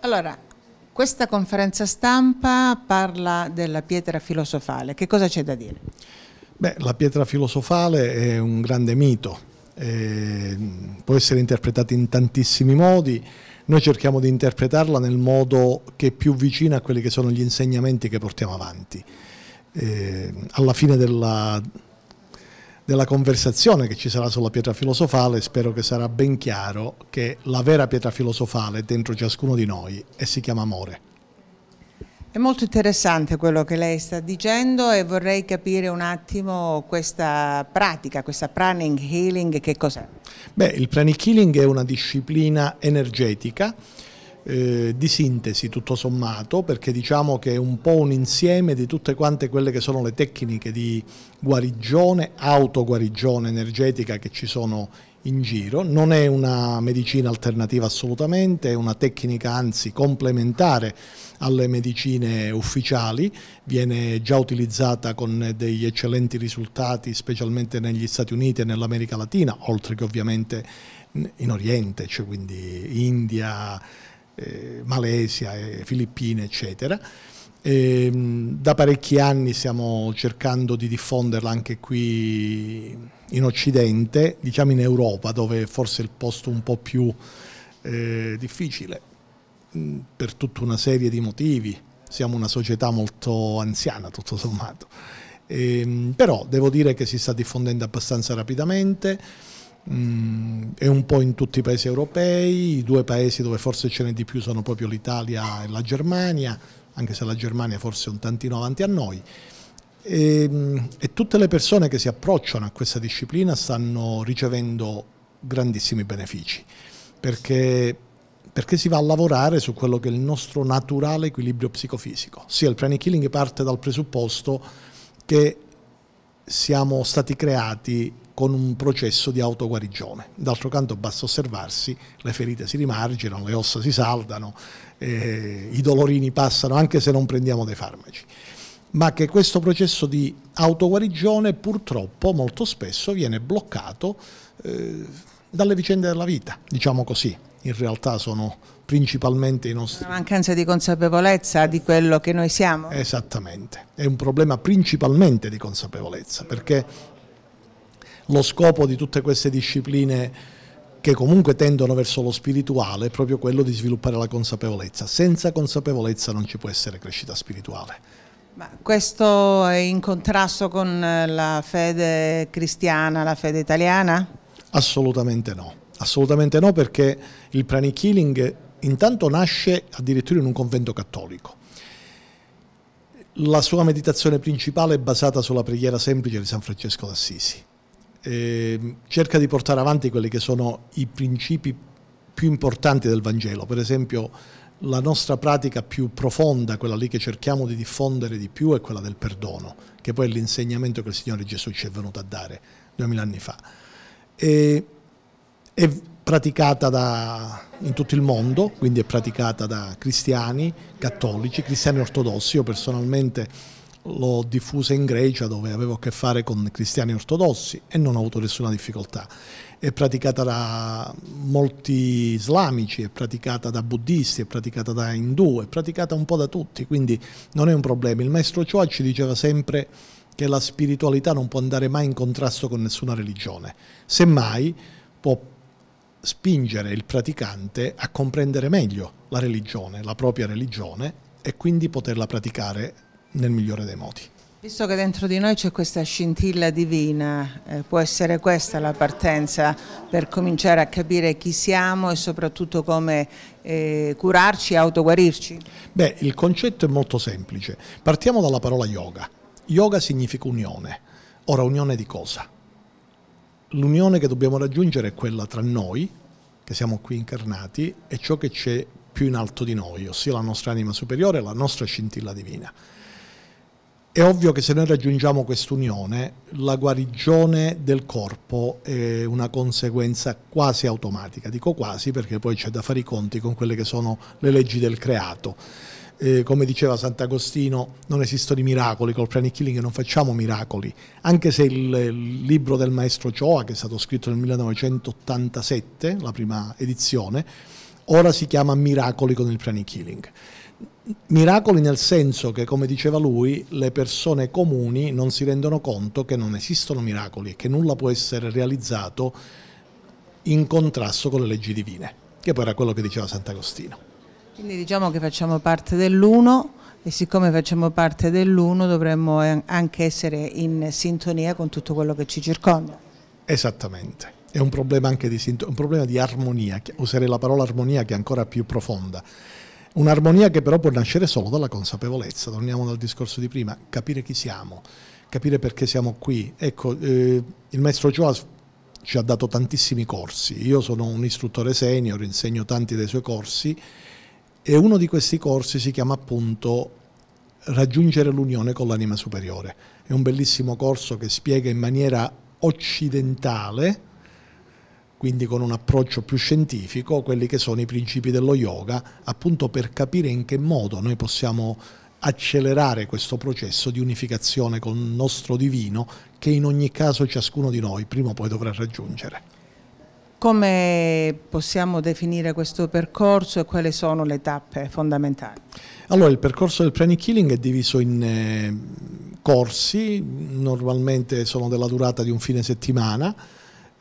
Allora, questa conferenza stampa parla della pietra filosofale. Che cosa c'è da dire? Beh, la pietra filosofale è un grande mito eh, può essere interpretata in tantissimi modi, noi cerchiamo di interpretarla nel modo che è più vicino a quelli che sono gli insegnamenti che portiamo avanti. Eh, alla fine della, della conversazione che ci sarà sulla pietra filosofale, spero che sarà ben chiaro che la vera pietra filosofale è dentro ciascuno di noi e si chiama amore. È molto interessante quello che lei sta dicendo e vorrei capire un attimo questa pratica, questa pranic healing, che cos'è? Beh, il pranic healing è una disciplina energetica eh, di sintesi tutto sommato, perché diciamo che è un po' un insieme di tutte quante quelle che sono le tecniche di guarigione, autoguarigione energetica che ci sono in in giro, non è una medicina alternativa assolutamente, è una tecnica anzi complementare alle medicine ufficiali, viene già utilizzata con degli eccellenti risultati specialmente negli Stati Uniti e nell'America Latina, oltre che ovviamente in Oriente, cioè quindi India, eh, Malesia, eh, Filippine eccetera. E, ehm, da parecchi anni stiamo cercando di diffonderla anche qui in Occidente, diciamo in Europa, dove forse è il posto un po' più eh, difficile, mm, per tutta una serie di motivi. Siamo una società molto anziana, tutto sommato. E, ehm, però devo dire che si sta diffondendo abbastanza rapidamente mm, è un po' in tutti i paesi europei, i due paesi dove forse ce n'è di più sono proprio l'Italia e la Germania, anche se la Germania forse è un tantino avanti a noi. E, ehm, e tutte le persone che si approcciano a questa disciplina stanno ricevendo grandissimi benefici, perché perché si va a lavorare su quello che è il nostro naturale equilibrio psicofisico. Sì, il pranic healing parte dal presupposto che siamo stati creati con un processo di autoguarigione. D'altro canto basta osservarsi, le ferite si rimarginano, le ossa si saldano, eh, i dolorini passano anche se non prendiamo dei farmaci. Ma che questo processo di autoguarigione purtroppo molto spesso viene bloccato eh, dalle vicende della vita, diciamo così. In realtà sono principalmente i nostri... La mancanza di consapevolezza di quello che noi siamo? Esattamente, è un problema principalmente di consapevolezza, perché lo scopo di tutte queste discipline che comunque tendono verso lo spirituale è proprio quello di sviluppare la consapevolezza. Senza consapevolezza non ci può essere crescita spirituale. Ma questo è in contrasto con eh, la fede cristiana, la fede italiana? Assolutamente no, assolutamente no perché il pranic healing intanto nasce addirittura in un convento cattolico. La sua meditazione principale è basata sulla preghiera semplice di San Francesco d'Assisi eh, cerca di portare avanti quelli che sono i principi più importanti del Vangelo, per esempio la nostra pratica più profonda, quella lì che cerchiamo di diffondere di più, è quella del perdono, che poi è l'insegnamento che il Signore Gesù ci è venuto a dare duemila anni fa. E, è praticata da, in tutto il mondo, quindi è praticata da cristiani, cattolici, cristiani ortodossi, io personalmente l'ho diffusa in Grecia dove avevo a che fare con cristiani ortodossi e non ho avuto nessuna difficoltà. È praticata da molti islamici, è praticata da buddisti, è praticata da indù, è praticata un po' da tutti, quindi non è un problema. Il maestro Choa ci diceva sempre che la spiritualità non può andare mai in contrasto con nessuna religione, semmai può spingere il praticante a comprendere meglio la religione, la propria religione e quindi poterla praticare nel migliore dei modi. Visto che dentro di noi c'è questa scintilla divina, eh, può essere questa la partenza per cominciare a capire chi siamo e soprattutto come eh, curarci e autoguarirci? Beh, il concetto è molto semplice. Partiamo dalla parola yoga. Yoga significa unione. Ora, unione di cosa? L'unione che dobbiamo raggiungere è quella tra noi, che siamo qui incarnati, e ciò che c'è più in alto di noi, ossia la nostra anima superiore, la nostra scintilla divina. È ovvio che se noi raggiungiamo quest'unione, la guarigione del corpo è una conseguenza quasi automatica, dico quasi perché poi c'è da fare i conti con quelle che sono le leggi del creato. Eh, come diceva Sant'Agostino, non esistono i miracoli, col pranic healing non facciamo miracoli, anche se il, il libro del maestro Choa, che è stato scritto nel 1987, la prima edizione, ora si chiama Miracoli con il pranic healing. Miracoli nel senso che, come diceva lui, le persone comuni non si rendono conto che non esistono miracoli e che nulla può essere realizzato in contrasto con le leggi divine, che poi era quello che diceva Sant'Agostino. Quindi diciamo che facciamo parte dell'uno e siccome facciamo parte dell'uno dovremmo anche essere in sintonia con tutto quello che ci circonda. Esattamente, è un problema anche di, un problema di armonia, userei la parola armonia che è ancora più profonda Un'armonia che però può nascere solo dalla consapevolezza, torniamo dal discorso di prima, capire chi siamo, capire perché siamo qui. Ecco, eh, il maestro Joas ci ha dato tantissimi corsi, io sono un istruttore senior, insegno tanti dei suoi corsi e uno di questi corsi si chiama appunto Raggiungere l'unione con l'anima superiore. È un bellissimo corso che spiega in maniera occidentale quindi con un approccio più scientifico, quelli che sono i principi dello yoga, appunto per capire in che modo noi possiamo accelerare questo processo di unificazione con il nostro divino che in ogni caso ciascuno di noi prima o poi dovrà raggiungere. Come possiamo definire questo percorso e quali sono le tappe fondamentali? Allora, il percorso del pranic healing è diviso in eh, corsi, normalmente sono della durata di un fine settimana,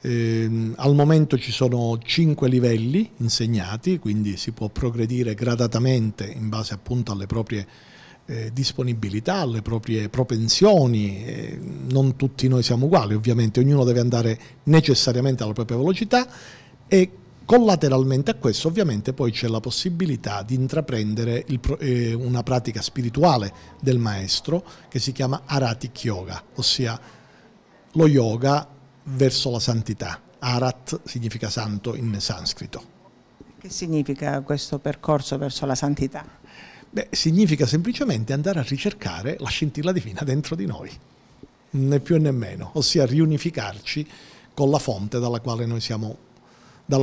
eh, al momento ci sono cinque livelli insegnati, quindi si può progredire gradatamente in base appunto alle proprie eh, disponibilità, alle proprie propensioni, eh, non tutti noi siamo uguali ovviamente, ognuno deve andare necessariamente alla propria velocità e collateralmente a questo ovviamente poi c'è la possibilità di intraprendere il, eh, una pratica spirituale del maestro che si chiama Aratic Yoga, ossia lo yoga verso la santità. Arat significa santo in sanscrito. Che significa questo percorso verso la santità? Beh, significa semplicemente andare a ricercare la scintilla divina dentro di noi, né più né meno, ossia riunificarci con la fonte dalla quale noi siamo,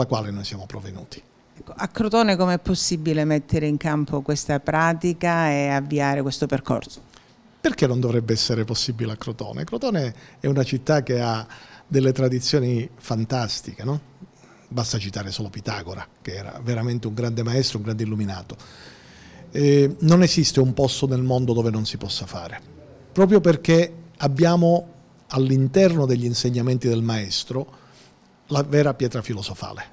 quale noi siamo provenuti. Ecco, a Crotone com'è possibile mettere in campo questa pratica e avviare questo percorso? Perché non dovrebbe essere possibile a Crotone? Crotone è una città che ha delle tradizioni fantastiche, no? basta citare solo Pitagora, che era veramente un grande maestro, un grande illuminato. Eh, non esiste un posto nel mondo dove non si possa fare, proprio perché abbiamo all'interno degli insegnamenti del maestro la vera pietra filosofale,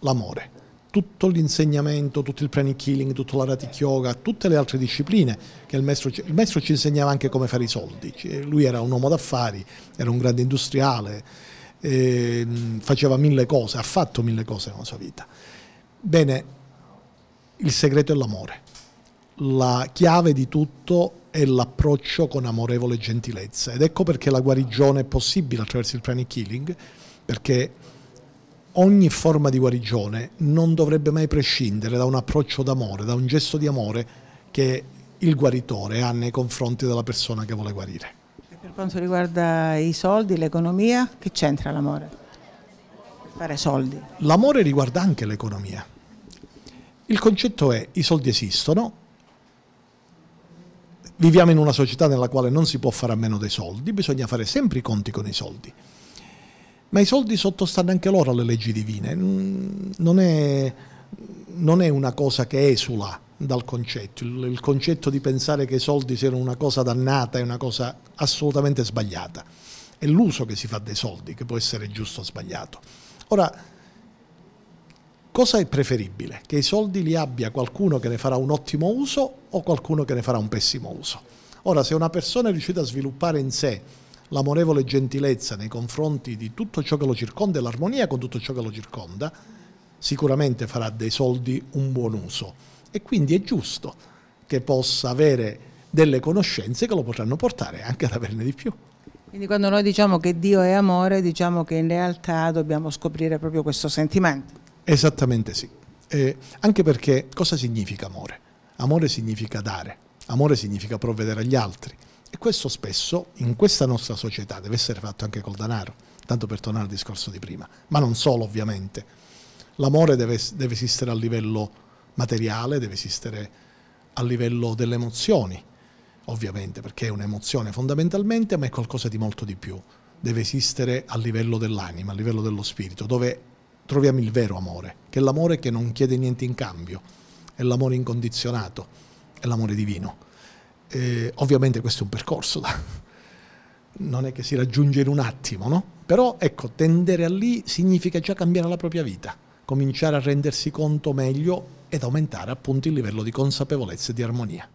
l'amore tutto l'insegnamento, tutto il pranic healing, tutto l'aratic yoga, tutte le altre discipline che il maestro, il maestro ci insegnava anche come fare i soldi. Lui era un uomo d'affari, era un grande industriale, eh, faceva mille cose, ha fatto mille cose nella sua vita. Bene, il segreto è l'amore. La chiave di tutto è l'approccio con amorevole gentilezza ed ecco perché la guarigione è possibile attraverso il pranic healing, perché ogni forma di guarigione non dovrebbe mai prescindere da un approccio d'amore, da un gesto di amore che il guaritore ha nei confronti della persona che vuole guarire. E per quanto riguarda i soldi, l'economia, che c'entra l'amore? fare soldi. L'amore riguarda anche l'economia. Il concetto è i soldi esistono, viviamo in una società nella quale non si può fare a meno dei soldi, bisogna fare sempre i conti con i soldi ma i soldi sottostanno anche loro alle leggi divine, mm, non è, non è una cosa che esula dal concetto, il, il, concetto di pensare che i soldi siano una cosa dannata è una cosa assolutamente sbagliata, è l'uso che si fa dei soldi che può essere giusto o sbagliato. Ora, cosa è preferibile? Che i soldi li abbia qualcuno che ne farà un ottimo uso o qualcuno che ne farà un pessimo uso? Ora, se una persona è riuscita a sviluppare in sé l'amorevole gentilezza nei confronti di tutto ciò che lo circonda e l'armonia con tutto ciò che lo circonda, sicuramente farà dei soldi un buon uso e quindi è giusto che possa avere delle conoscenze che lo potranno portare anche ad averne di più. Quindi quando noi diciamo che Dio è amore, diciamo che in realtà dobbiamo scoprire proprio questo sentimento. Esattamente sì. Eh, anche perché cosa significa amore? Amore significa dare, amore significa provvedere agli altri, e questo spesso in questa nostra società deve essere fatto anche col denaro, tanto per tornare al discorso di prima, ma non solo ovviamente. L'amore deve, deve esistere a livello materiale, deve esistere a livello delle emozioni, ovviamente, perché è un'emozione fondamentalmente, ma è qualcosa di molto di più. Deve esistere a livello dell'anima, a livello dello spirito, dove troviamo il vero amore, che è l'amore che non chiede niente in cambio, è l'amore incondizionato, è l'amore divino. Eh, ovviamente questo è un percorso, non è che si raggiunge in un attimo, no? Però ecco, tendere a lì significa già cambiare la propria vita, cominciare a rendersi conto meglio ed aumentare appunto il livello di consapevolezza e di armonia.